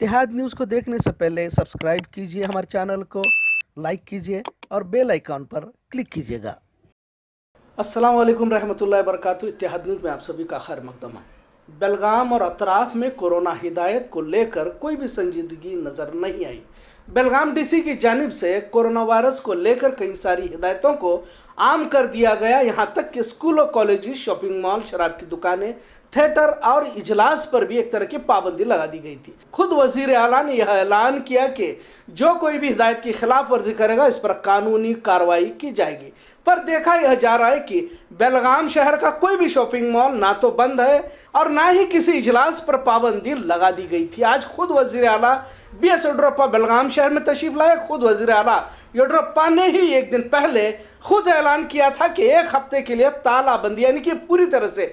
इतिहाद news को देखने से पहले सब्सक्राइब कीजिए हमारे चैनल को लाइक कीजिए और बेल आइकॉन पर क्लिक कीजिएगा अस्सलाम वालेकुम रहमतुल्लाहि वरकत इतिहाद न्यूज़ में आप सभी का खैर मकदम है बेलगाम और अतराफ में कोरोना हिदायत को लेकर कोई भी संजीदगी नज़र नहीं आई बेलगाम डीसी की जानब से कोरोना वायरस को लेकर कई सारी हिदायतों को आम कर दिया गया यहां तक कि स्कूल कॉलेज शॉपिंग मॉल शराब की दुकानें थिएटर और इजलास पर भी एक तरह की पाबंदी लगा दी गई थी खुद वजीर अला ने यह ऐलान किया कि जो कोई भी हिदायत की खिलाफ वर्जी करेगा इस पर कानूनी कार्रवाई की जाएगी पर देखा यह जा रहा है कि बेलगाम शहर का कोई भी शॉपिंग मॉल ना तो बंद है और ना ही किसी इजलास पर पाबंदी लगा दी गई थी आज खुद वजीर अला बी एस येडियुरप्पा बेलगाम शहर में तशरीफ लाए खुद वजीर अला येडियुरप्पा ने ही एक दिन पहले खुद ऐलान किया था कि एक हफ्ते के लिए तालाबंदी यानी कि पूरी तरह से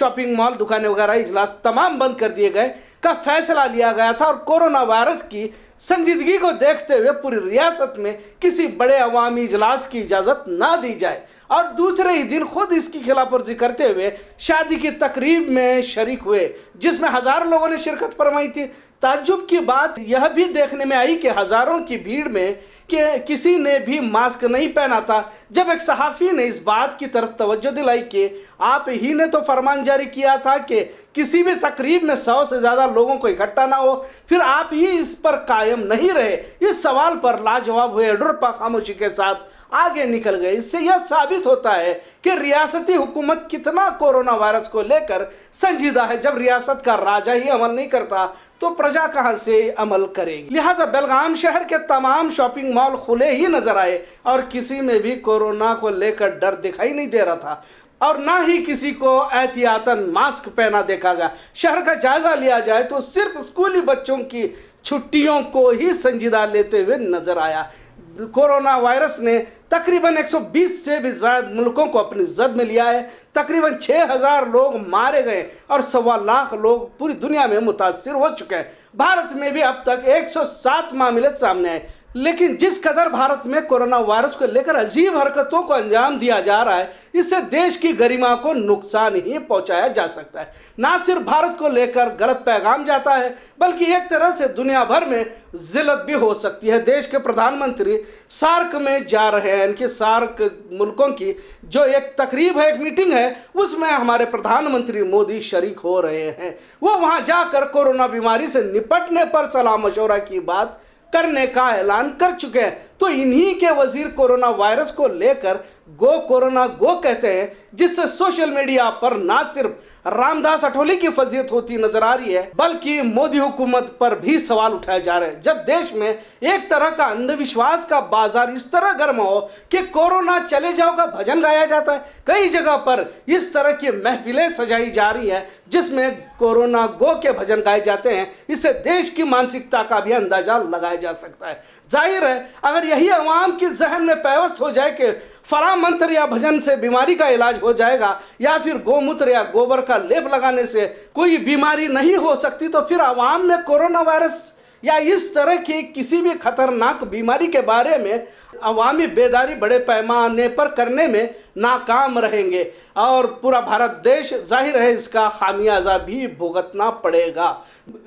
शॉपिंग मॉल दुकानें वगैरह इजलास तमाम बंद कर दिए गए का फैसला लिया गया था और कोरोना वायरस की संजीदगी को देखते हुए पूरी रियासत में किसी बड़े अवामी इजलास की इजाज़त ना दी जाए और दूसरे ही दिन खुद इसकी खिलाफ वर्जी करते हुए शादी की तकरीब में शरीक हुए जिसमें हज़ारों लोगों ने शिरकत फरमाई थी ताजुब की बात यह यह भी देखने में आई कि हज़ारों की भीड़ में कि किसी ने भी मास्क नहीं पहना था जब एक सहाफ़ी ने इस बात की तरफ तवज्जो दिलाई कि आप ही ने तो फरमान जारी किया था कि किसी भी तकरीब में सौ से ज़्यादा लोगों को इकट्ठा ना हो फिर आप ही इस पर कायम नहीं रहे इस सवाल पर लाजवाब हुए येडुरप्पा खामोशी के साथ आगे निकल गए इससे यह साबित होता है कि रियासती हुकूमत कितना कोरोना वायरस को लेकर संजीदा है जब रियासत का राजा ही अमल नहीं करता तो प्रजा कहाँ से अमल करेगी लिहाजा बेलगाम शहर के तमाम शॉपिंग मॉल खुले ही नजर आए और किसी में भी कोरोना को लेकर डर दिखाई नहीं दे रहा था और ना ही किसी को एहतियातन मास्क पहना देखा गया शहर का जायजा लिया जाए तो सिर्फ स्कूली बच्चों की छुट्टियों को ही संजीदा लेते हुए नजर आया कोरोना वायरस ने तकरीबन 120 से भी ज़्यादा मुल्कों को अपनी जद में लिया है तकरीबन 6000 लोग मारे गए और सवा लाख लोग पूरी दुनिया में मुतासर हो चुके हैं भारत में भी अब तक 107 मामले सामने आए लेकिन जिस कदर भारत में कोरोना वायरस को लेकर अजीब हरकतों को अंजाम दिया जा रहा है इससे देश की गरिमा को नुकसान ही पहुंचाया जा सकता है ना सिर्फ भारत को लेकर गलत पैगाम जाता है बल्कि एक तरह से दुनिया भर में जिलत भी हो सकती है देश के प्रधानमंत्री सार्क में जा रहे हैं इनके सार्क मुल्कों की जो एक तकरीब है एक मीटिंग है उसमें हमारे प्रधानमंत्री मोदी शरीक हो रहे हैं वो वहाँ जाकर कोरोना बीमारी से निपटने पर सलाह मशवरा की बात करने का ऐलान कर चुके हैं तो इन्हीं के वजीर कोरोना वायरस को लेकर गो कोरोना गो कहते हैं जिससे सोशल मीडिया पर ना सिर्फ रामदास अठोली की फजीयत होती नजर आ रही है बल्कि मोदी हुकूमत पर भी सवाल उठाए जा रहे हैं जब देश में एक तरह का अंधविश्वास का बाजार इस तरह गर्म हो कि कोरोना चले जाओ का भजन गाया जाता है कई जगह पर इस तरह की महफिलें सजाई जा रही है जिसमें कोरोना गो के भजन गाए जाते हैं इससे देश की मानसिकता का भी अंदाजा लगाया जा सकता है जाहिर है अगर यही अवाम के जहन में पैवस्त हो जाए कि फला मंत्र या भजन से बीमारी का इलाज हो जाएगा या फिर गोमूत्र या गोबर का लेप लगाने से कोई बीमारी नहीं हो सकती तो फिर अवाम में कोरोना वायरस या इस तरह की किसी भी खतरनाक बीमारी के बारे में अवामी बेदारी बड़े पैमाने पर करने में नाकाम रहेंगे और पूरा भारत देश जाहिर है इसका खामियाजा भी भुगतना पड़ेगा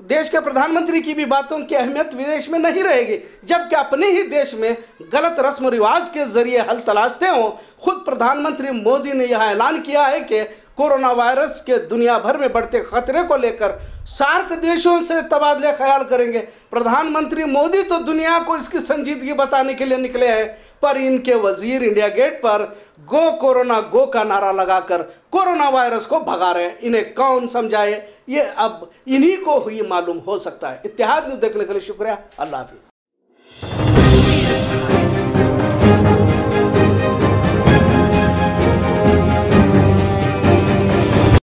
देश के प्रधानमंत्री की भी बातों की अहमियत विदेश में नहीं रहेगी जबकि अपने ही देश में गलत रस्म रिवाज के जरिए हल तलाशते हों खुद प्रधानमंत्री मोदी ने यह ऐलान किया है कि कोरोना वायरस के दुनिया भर में बढ़ते खतरे को लेकर सार्क देशों से तबादले ख्याल करेंगे प्रधानमंत्री मोदी तो दुनिया को इसकी संजीदगी बताने के लिए निकले हैं पर इनके वजीर इंडिया गेट पर गो कोरोना गो का नारा लगाकर कोरोना वायरस को भगा रहे हैं इन्हें कौन समझाए ये अब इन्हीं को ही मालूम हो सकता है इतिहाद न्यूज देखने के लिए शुक्रिया अल्लाह हाफिज़